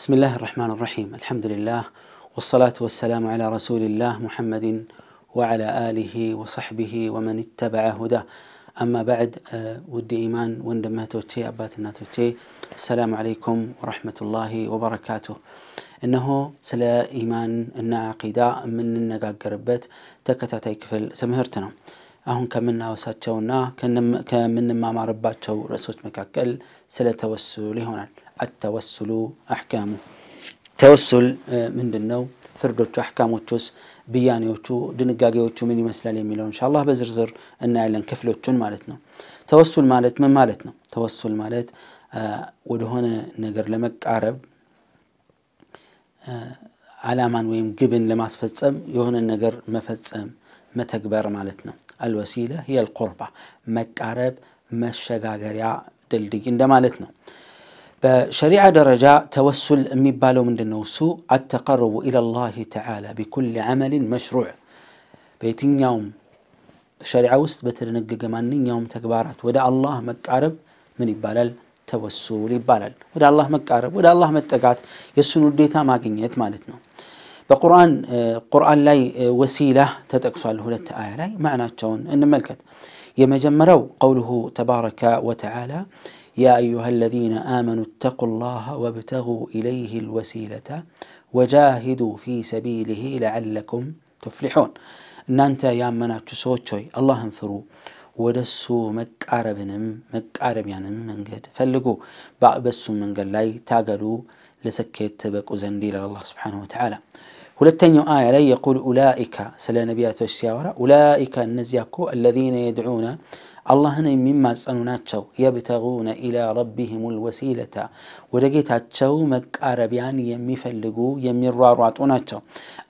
بسم الله الرحمن الرحيم الحمد لله والصلاة والسلام على رسول الله محمد وعلى آله وصحبه ومن اتبع هداه أما بعد ودي إيمان أباتنا أباتناتوتي السلام عليكم ورحمة الله وبركاته እነሆ ስለ ኢማን እና سمهرتنا የምንነጋገርበት ተከታታይ ክፍል ትምህርት ነው አሁን ከምናወሳቸውና ከምንማማርባቸው ርዕሶች መካከል ስለ ተወሱል ይሆናል አተወሱሉ አሕካሙ ተወሱል ምንድን ነው? ፍርዶቹ፣ አሕካሞቹስ፣ ብያኔዎቹ፣ ድንጋጌዎቹ ምን ይመስላል የሚለው እንሻላ በዝርዝር እናያለን፣ ክፍሎቹን ማለት ነው። ተወሱል ማለት ምን ማለት ነው? ተወሱል ማለት ወደሆነ ነገር ለመቃረብ ዓላማን ወይም ግብን ለማስፈጸም የሆነ ነገር መፈጸም መተግበር ማለት ነው። አልወሲላ ሂየ አልቁርባ መቃረብ፣ መሸጋገሪያ ድልድይ እንደማለት ነው። بشريعة درجة توسل مبالو من النوسو التقرب إلى الله تعالى بكل عمل مشروع بيتين يوم شريعة وست بترنق جمانين يوم تكبارات ودا الله مكارب من يبالل توسل يبالل ودا الله مكارب ودا الله متقات يسنو الديتا ما قنيت مالتنا بقرآن قرآن لاي وسيلة تتقصى له التآية لاي معنى تشون إن ملكت يمجمرو قوله تبارك وتعالى يا أيها الذين آمنوا اتقوا الله وابتغوا إليه الوسيلة وجاهدوا في سبيله لعلكم تفلحون نانتا يا منا تسوتشوي الله انفرو ودسو مك عربنم مك من قد فلقوا بسو من لاي تاقلوا لسكيت تبك وزنديل على الله سبحانه وتعالى ولتنيو آية لا يقول أولئك سلى نبيات الشيارة أولئك النزيكو الذين يدعون አላህን የሚማጸኑ ናቸው። የብተጉነ ኢላ ረቢሂሙል ወሲለተ ወደ ጌታቸው መቃረቢያን የሚፈልጉ የሚሯሯጡ ናቸው።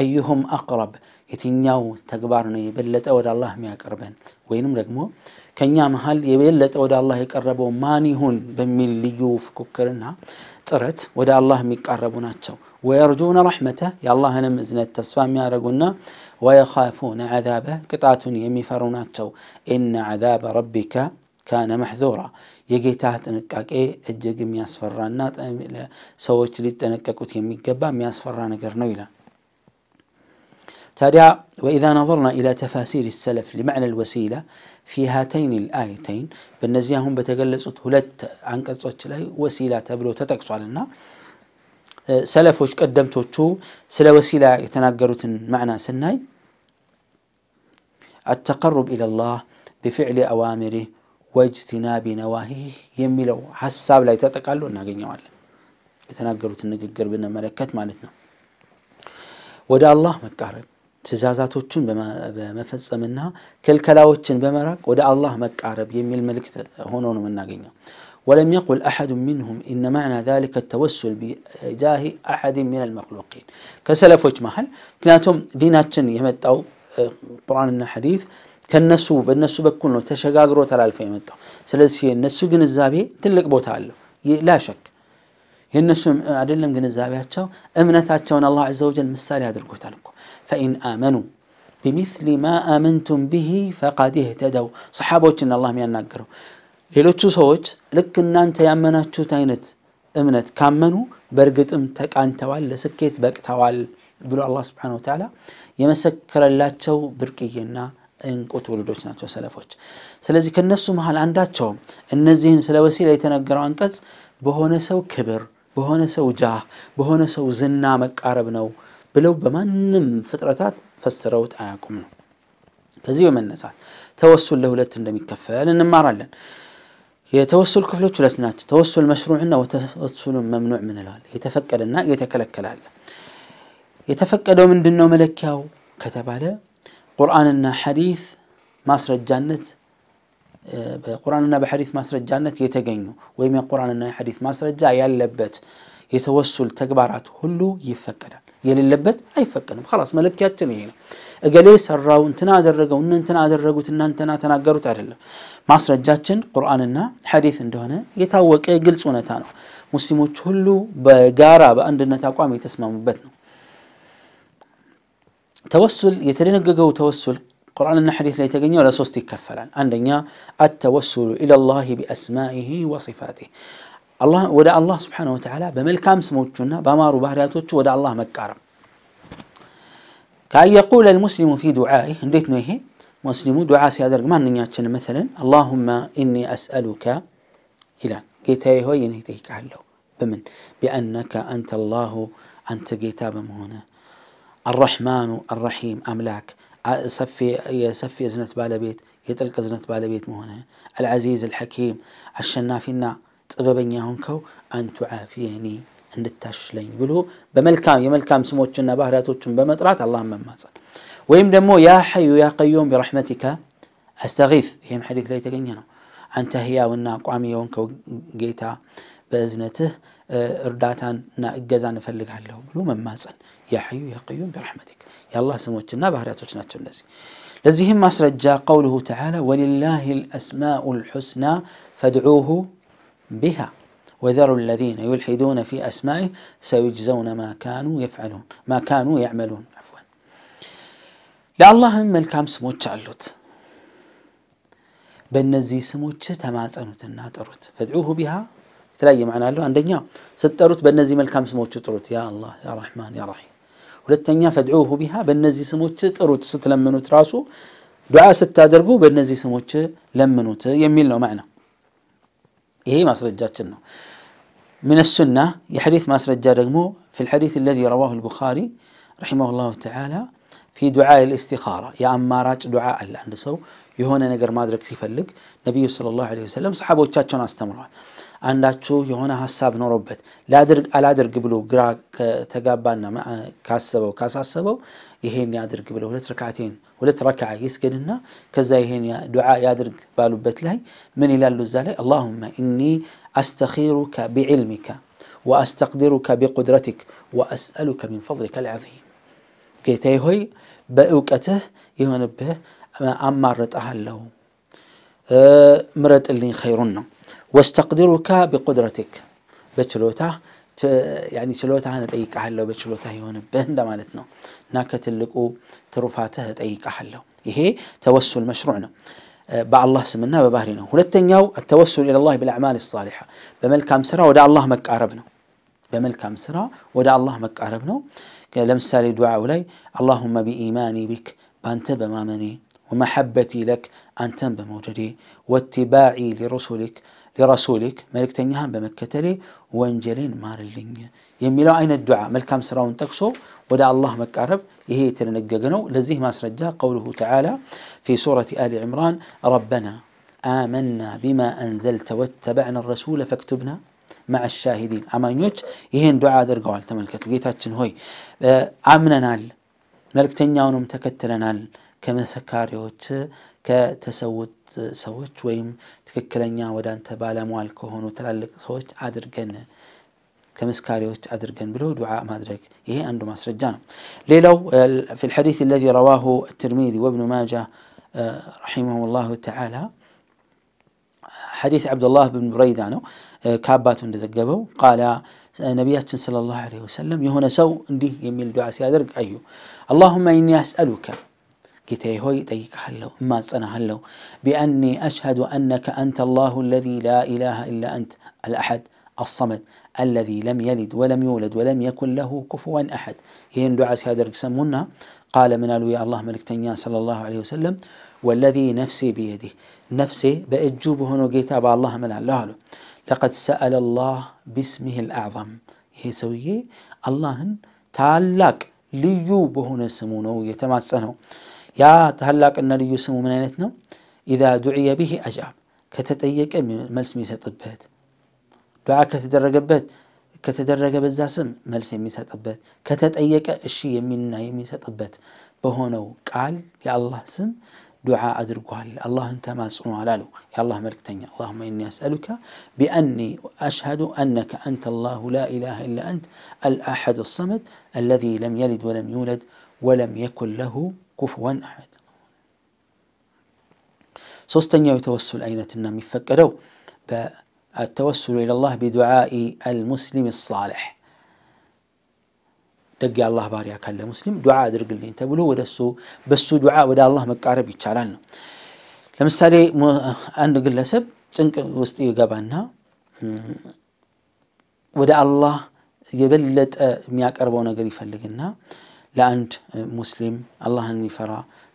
አዩሁም አቅረብ የትኛው ተግባር ነው የበለጠ ወደ አላህ የሚያቀርበን ወይንም ደግሞ ከእኛ መሀል የበለጠ ወደ አላህ የቀረበው ማን ይሁን በሚል ልዩ ፉክክርና ጥረት ወደ አላህ የሚቃረቡ ናቸው። ويرجون رحمته يا الله انا مزن تسفام ميا رجلنا ويخافون عذابه قطعة يمي فرونات شو إن عذاب ربك كان محذورا يجي تحت نكاك إيه الجيج مياس فرانات سويت لي تنكاك وتيمي قبا مياس فرانا كرنويلا تاريا وإذا نظرنا إلى تفاسير السلف لمعنى الوسيلة في هاتين الآيتين بالنزيهم بتقلصت هلت عنك لاي وسيلة تبلو تتكسو لنا ሰለፎች ቀደምቶቹ ስለ ወሲላ የተናገሩትን ማዕና ስናይ التقرب إلى الله بفعل أوامره واجتناب نواهيه የሚለው ሐሳብ ላይ ተጠቃሎ እናገኘዋለን የተናገሩትን ንግግር ብንመለከት ማለት ነው ወደ አላህ መቃረብ ትእዛዛቶቹን በመፈጸምና ክልከላዎችን በመራቅ ወደ አላህ መቃረብ የሚል መልእክት ሆኖ ነው የምናገኘው ولم يقل أحد منهم إن معنى ذلك التوسل بجاه أحد من المخلوقين كسلف وجمحل كناتهم ديناتشن يمتعوا آه، قرآن حديث كالنسو بالنسو بكل تشقاق روت على الفين يمتعوا سلسي النسو قن الزابي تلق بوتعلم لا شك ينسو آه، عدلم قن الزابي هاتشو أمنت الله عز وجل مستالي هذا فإن آمنوا بمثل ما آمنتم به فقد اهتدوا صحابة إن الله ميان ሌሎቹ ሰዎች ልክ እናንተ ያመናችሁት አይነት እምነት ካመኑ በእርግጥም ተቃንተዋል፣ ለስኬት በቅተዋል ብሎ አላ ስብን ተላ የመሰከረላቸው ብርቅዬና እንቁ ትውልዶች ናቸው ሰለፎች። ስለዚህ ከነሱ መሀል አንዳቸውም እነዚህን ስለ ወሲላ የተነገረው አንቀጽ በሆነ ሰው ክብር፣ በሆነ ሰው ጃህ፣ በሆነ ሰው ዝና መቃረብ ነው ብለው በማንም ፍጥረታት ፈስረውት አያቁም ነው። ከዚህ በመነሳት ተወሱን ለሁለት እንደሚከፈል እንማራለን። هي توسل ክፍሎች ሁለት ናቸው ተወሱል መሽሩዕና ወተወሱሉ መምኑዕ ምንለዋል የተፈቀደና የተከለከለ አለ የተፈቀደው ምንድን ነው መለኪያው ከተባለ ቁርአንና ሐዲስ ማስረጃነት በቁርአንና በሐዲስ ማስረጃነት የተገኙ ወይም የቁርአንና የሐዲስ ማስረጃ ያለበት የተወሱል ተግባራት ሁሉ ይፈቀዳል። የሌለበት አይፈቀድም። ኸላስ መለኪያችን ይሄ ነው። እገሌ ሰራው፣ እንትና አደረገው፣ እንትና አደረጉት፣ እናንተና ተናገሩት አይደለም። ማስረጃችን ቁርአንና ሐዲስ እንደሆነ የታወቀ ግልጽ እውነታ ነው። ሙስሊሞች ሁሉ በጋራ በአንድነት አቋም የተስማሙበት ነው። ተወሱል የተደነገገው ተወሱል ቁርአንና ሐዲስ ላይ የተገኘው ለሶስት ይከፈላል። አንደኛ አተወሱሉ ኢለላሂ ቢአስማኢሂ ወሲፋቲህ الله ودا الله سبحانه وتعالى بملكام سموتشنا بامارو بهرياتوتش ودا الله مكارم كأن يقول المسلم في دعائه ديت نهي مسلم دعاء سيادر ما نياتشن مثلا اللهم إني أسألك إلى كيتاي هو ينهيتيك علو بمن بأنك أنت الله أنت قيتاب هنا الرحمن الرحيم أملاك صفي يسفي أزنة بالبيت يطلق أزنة بالبيت مهنا العزيز الحكيم الشنافي النعم طببني هونكو أنت عافيني عند التشلين بلو بملكام يملكام سموت جنة بهراتوتشن بمطرات الله ما مازل ويم دمو يا حي يا قيوم برحمتك أستغيث يم حديث ليت أنت هي ونا قامي هونكو جيتا بأزنته إرداتا نأجز عن فلق عليه بلو ما مازل يا حي يا قيوم برحمتك يا الله سموت جنة بهراتوتشن لزيهم ما قوله تعالى ولله الأسماء الحسنى فادعوه بها وذروا الذين يلحدون في أسمائه سيجزون ما يفعلون ما كانوا يعملون عفوا ለአላህ መልካም ስሞች አሉት በእነዚህ ስሞች ተማጸኑትና ጥሩት ፈድዑሁ ቢሃ የተለያየ ማዕና አለው አንደኛ ስትጠሩት በእነዚህ መልካም ስሞቹ ጥሩት ያ አላህ ያ ረሕማን ያ ራሒም ሁለተኛ ፈድዑሁ ቢሃ በእነዚህ ስሞች ጥሩት ስትለምኑት ራሱ ዱዓ ስታደርጉ በእነዚህ ስሞች ለምኑት የሚል ነው ማዕና ايه مسرجات شنو من السنة يحديث ما سرجا في الحديث الذي رواه البخاري رحمه الله تعالى في دعاء الاستخارة يا أما راج دعاء اللي عند سو يهونا نقر مادرك سيفلق نبي صلى الله عليه وسلم صحابه وشاتشون استمروا عند شو يهونا هساب نوربت لا درق ألا درق قبلو قرا تقابلنا ما كاسبو كاساسبو يهين يادرق قبلو ولت ركعتين ولت ركعة يسكننا كذا يهين دعاء يادرق بالو بتلهي من إلى اللزالي اللهم إني أستخيرك بعلمك وأستقدرك بقدرتك وأسألك من فضلك العظيم جيتي هوي بأوكته يهون به أمارت أهله مرت اللي خيرنا واستقدرك بقدرتك بشلوتا يعني شلوتا أنا تأيك أهله بشلوتا يهون به ده مالتنا ناكت اللقو ترفاته تأيك أهله يهي توسل مشروعنا بع الله سمنا ببهرنا ولتن يو التوسل إلى الله بالأعمال الصالحة بملكام سرا ودع الله مك عربنا بملك أمسرة ودع الله مك عربنا قال دعاء دعاولي اللهم بإيماني بك أنت بمامني ومحبتي لك أنت بموجدي واتباعي لرسولك لرسولك ملك تنيها بمكتلي وانجلين مارلين يميلو أين الدعاء ملك أمسرا تكسو ودع الله مكارب يهي تلنققنو لزيه ما سرجا قوله تعالى في سورة آل عمران ربنا آمنا بما أنزلت واتبعنا الرسول فاكتبنا مع الشاهدين أما أمانيوش يهين دعاء درقوال تملكت لقيتها تشنهوي آمننا ملك تنياون متكترنا كمسكاريوش كتسوت سوت ويم تككلنيا ودان تبالا موال كهون وتلالك سوت كمسكاريوت كمسكاريوش أدرقن بلو دعاء ما مادرك يهي أندو مسرجان ليلو في الحديث الذي رواه الترميذي وابن ماجه رحمه الله تعالى حديث عبد الله بن بريدانو كابات اند زغبو قال نبياتن صلى الله عليه وسلم يهونا سو اندي يميل دعاء سيادرك ايو اللهم اني اسالك كتاي هوي طيق حلو ما صنع حلو باني اشهد انك انت الله الذي لا اله الا انت الاحد الصمد الذي لم يلد ولم يولد ولم يكن له كفوا احد يهن دعاء سيادرك سمونا قال منالو يا الله ملك تنيا صلى الله عليه وسلم والذي نفسي بيده نفسي بأجوبه نقيتها بالله من الله له لقد سأل الله باسمه الأعظم هي سوية اللهن تالاك ليو بهنا سمونه يتماسنه يا تهلاك أن ليو سمو من أينتنا إذا دعي به أجاب كتتأيك ملس ميسة طبهت دعا كتدرق بهت كتدرق بالزاسم ملس ميسة طبهت كتتأيك الشيء من نايم ميسة طبهت بهنا قال يا الله سم دعاء أدرقوال الله أنت ما سؤون علاله يا الله ملك تنيا اللهم إني أسألك بأني أشهد أنك أنت الله لا إله إلا أنت الأحد الصمد الذي لم يلد ولم يولد ولم يكن له كفوا أحد صوستنيا يتوسل أين تنمي فكروا التوسل إلى الله بدعاء المسلم الصالح ደግ የአላህ ባሪያ ካለ ሙስሊም ዱዓ አድርግልኝ ተብሎ ወደ እሱ በሱ ዱዓ ወደ አላህ መቃረብ ይቻላል ነው። ለምሳሌ አንድ ግለሰብ ጭንቅ ውስጥ ይገባና ወደ አላህ የበለጠ የሚያቀርበው ነገር ይፈልግና ለአንድ ሙስሊም አላህን የሚፈራ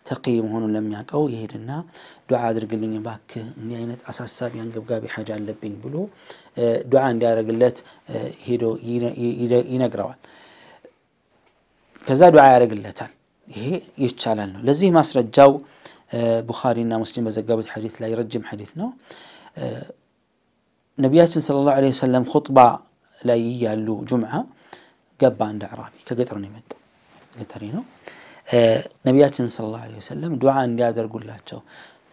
ተቂ መሆኑን ለሚያውቀው ይሄድና ዱዓ አድርግልኝ ባክ እንዲህ አይነት አሳሳቢ አንገብጋቢ ሐጅ አለብኝ ብሎ ዱዓ እንዲያደርግለት ሄዶ ይነግረዋል። ከዛ ዱዓ ያደርግለታል። ይሄ ይቻላል ነው። ለዚህ ማስረጃው ቡኻሪና ሙስሊም በዘገቡት ሐዲት ላይ ረጅም ሐዲት ነው። ነቢያችን ሰለላሁ ዐለይሂ ወሰለም ኹጥባ ላይ እያሉ ጁምዓ ገባ እንደ አዕራቢ ከገጠር ነው የመጣ ገጠሪ ነው። ነቢያችን ሰለላሁ ዐለይሂ ወሰለም ዱዓ እንዲያደርጉላቸው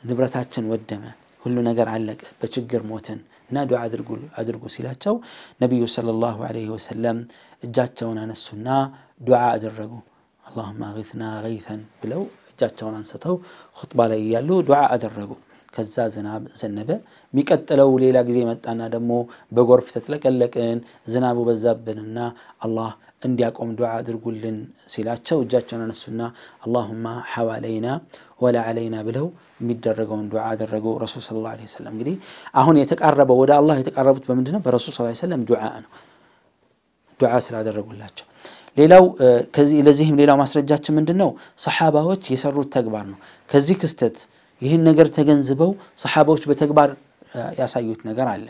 ንብረታችን ወደመ ሁሉ ነገር አለቀ በችግር ሞትን እና ዱዓ አድርጉ አድርጉ ሲላቸው ነቢዩ ሰለላሁ ዐለይሂ ወሰለም እጃቸውን አነሱና ዱዓ አደረጉ። አላሁማ ግትና ገይተን ብለው እጃቸውን አንስተው ኹጥባ ላይ እያሉ ዱዓ አደረጉ። ከዛ ዝናብ ዘነበ። የሚቀጥለው ሌላ ጊዜ መጣና ደግሞ በጎርፍ ተጥለቀለቅን፣ ዝናቡ በዛብንና አላህ እንዲያቆም ዱዓ አድርጉልን ሲላቸው እጃቸውን አነሱና አላሁማ ሐዋለይና ወላ አለይና ብለው የሚደረገውን ዱዓ አደረጉ። ረሱል ሰለላሁ ዐለይሂ እንግዲህ አሁን የተቃረበው ወደ አላህ የተቃረቡት በምንድን ነው? በረሱል ሰለላሁ ዐለይሂ ዱዓ ነው፣ ዱዓ ስላደረጉላቸው። ሌላው ለዚህም ሌላው ማስረጃችን ምንድን ነው? ሰሓባዎች የሰሩት ተግባር ነው። ከዚህ ክስተት ይህን ነገር ተገንዝበው ሰሓባዎች በተግባር ያሳዩት ነገር አለ።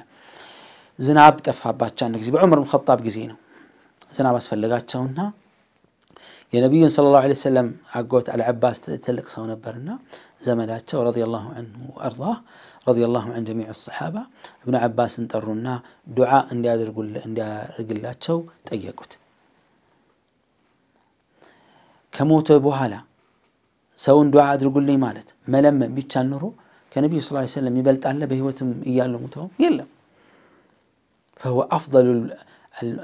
ዝናብ ጠፋባቸው አንድ ጊዜ በዑመር ጊዜ ነው። ዝናብ አስፈለጋቸውና يا نبي صلى الله عليه وسلم عقوت على عباس تلك صونا برنا زملاته رضي الله عنه وارضاه رضي الله عن جميع الصحابه ابن عباس انطرونا دعاء اندي ادرقل اندي ادرقلاته طيقت كموت بوهالا سو دعاء ادرقل لي مالت ملم بيتشا نرو كنبي صلى الله عليه وسلم يبلت على بهوتم اياله متهم يلا فهو افضل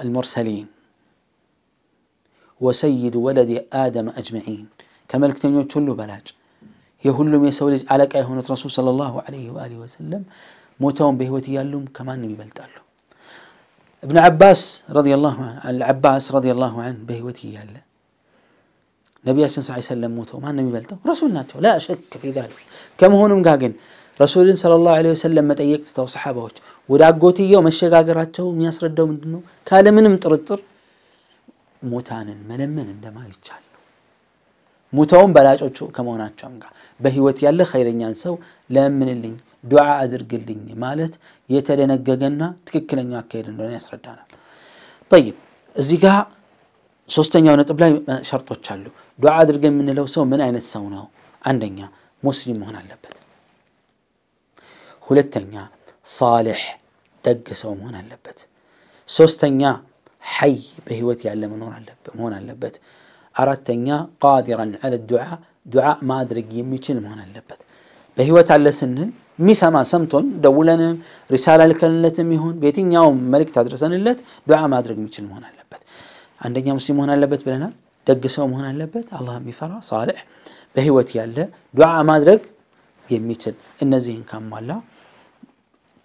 المرسلين وسيد ولد آدم أجمعين كما لكتن يتلو بلاج يهلو من يسول على كيهون الرسول صلى الله عليه وآله وسلم موتهم بهوتي يالهم كما نمي بلتالو ابن عباس رضي الله عنه العباس رضي الله عنه بهوتي يالله نبي صلى الله عليه وسلم موته ما نبي بلته رسول ناتو لا شك في ذلك كم هون مقاقن رسول صلى الله عليه وسلم متى يكتتو صحابه وراء يوم الشيقاق راتو مياس ردو من دنو كان من مترطر ሙታንን መለመን እንደማይቻል ነው። በላጮቹ ከመሆናቸውም ጋር በህይወት ያለ ኸይረኛን ሰው ለምንልኝ፣ ዱዓ አድርግልኝ ማለት የተደነገገና ትክክለኛው አካሄድ እንደሆነ ያስረዳናል። ጠይብ እዚህ ጋ ሶስተኛው ነጥብ ላይ ሸርጦች አሉ። ዱዓ አድርገ የምንለው ሰው ምን አይነት ሰው ነው? አንደኛ ሙስሊም መሆን አለበት። ሁለተኛ ሳልሕ ደግ ሰው መሆን አለበት። ሶስተኛ حي بهوتي علم نور علب مون علبت أردت أن قادرا على الدعاء دعاء ما أدري يمكن مون علبت بهوتي على سنن ميسا ما سمتون دولنا رسالة لك اللتم يهون بيتين يوم ملك تدرسن اللت دعاء ما أدري يمكن مون علبت عندنا مسلم مون علبت بلنا دقسوا مون علبت الله يفرع صالح بهوتي على دعاء ما أدري يمكن النزين كان مالا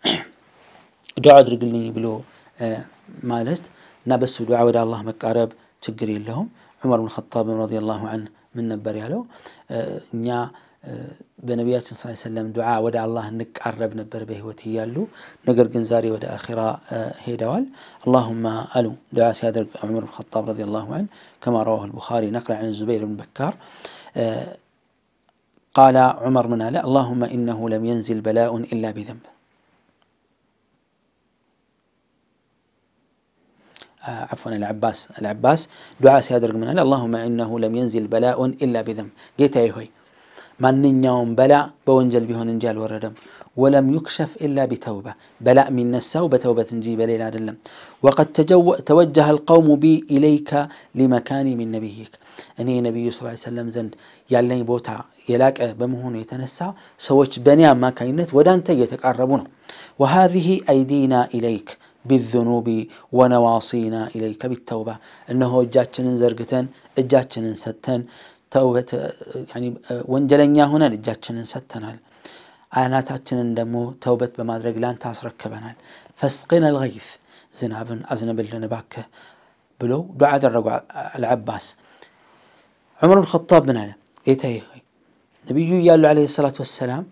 دعاء أدري بلو آه مالت نبس دعاء ودا الله مكارب تجري لهم عمر بن الخطاب رضي الله عنه من نبر يالو نيا بنبيات صلى الله عليه وسلم دعاء ودا الله انك عرب نبر به وتيالو نقر جنزاري ودا اخرا هيدوال اللهم الو دعاء سيادة عمر بن الخطاب رضي الله عنه كما رواه البخاري نقل عن الزبير بن بكار قال عمر من الله اللهم انه لم ينزل بلاء الا بذنب آه، عفوا العباس العباس دعاء سيادة رقم اللهم إنه لم ينزل بلاء إلا بذنب قيت أيهي من نيوم بلاء بونجل بهون انجال وردم ولم يكشف إلا بتوبة بلاء من نسا وبتوبة نجيب ليلة دلم وقد تجو توجه القوم بي إليك لمكاني من نبيك أني نبي صلى الله عليه وسلم زند يالني بوتا يلاك بمهون يتنسى سوش بنيا ما كاينت ودان تيتك وهذه أيدينا إليك بالذنوب ونواصينا إليك بالتوبة أنه جاتشن زرقتن جاتشن ستن توبة يعني ونجلن هنا إجاتشن ستن تاتشن دمو توبة بمادرق لان تاسرك بنال فاسقنا الغيث زناب أزنب اللنباك بلو دعا درقوا العباس عمر الخطاب بنال قيته نبي يالو عليه الصلاة والسلام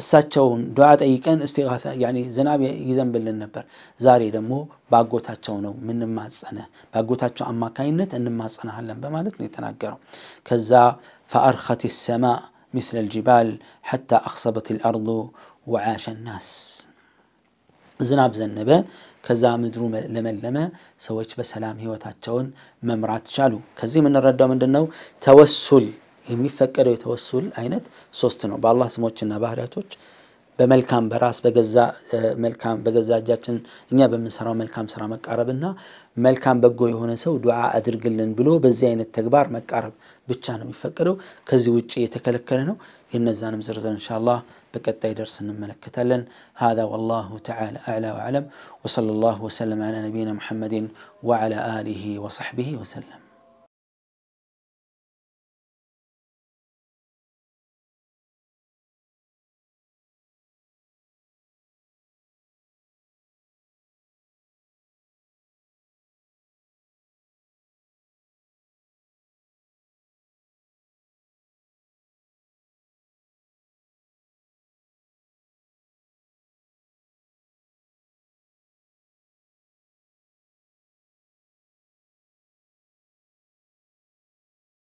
እሳቸውን ዱዓ ጠይቀን እስቲጋታ ያኒ ዝናብ ይዘንብልን ነበር። ዛሬ ደግሞ ባጎታቸው ነው ምንማጸነ ባጎታቸው አማካኝነት እንማጸናሃለን በማለት ነው የተናገረው። ከዛ ፈአርኸት ሰማ مثل الجبال حتى أخصبت الأرض وعاش الناس ዝናብ ዘነበ። ከዛ ምድሩ ለመለመ። ሰዎች በሰላም ህይወታቸውን መምራት ቻሉ። ከዚህ የምንረዳው ምንድን ነው? ተወሱል የሚፈቀደው የተወሱል አይነት ሶስት ነው። በአላህ ስሞችና ባህሪያቶች በመልካም በራስ በገዛ መልካም በገዛ እጃችን እኛ በምንሰራው መልካም ስራ መቃረብና መልካም በጎ የሆነ ሰው ዱዓ አድርግልን ብሎ በዚህ አይነት ተግባር መቃረብ ብቻ ነው የሚፈቀደው። ከዚህ ውጭ የተከለከለ ነው። የነዛንም ዝርዝር ኢንሻአላህ በቀጣይ ደርስ እንመለከታለን። هذا والله تعالى أعلى وأعلم وصلى الله وسلم على نبينا محمد وعلى آله وصحبه وسلم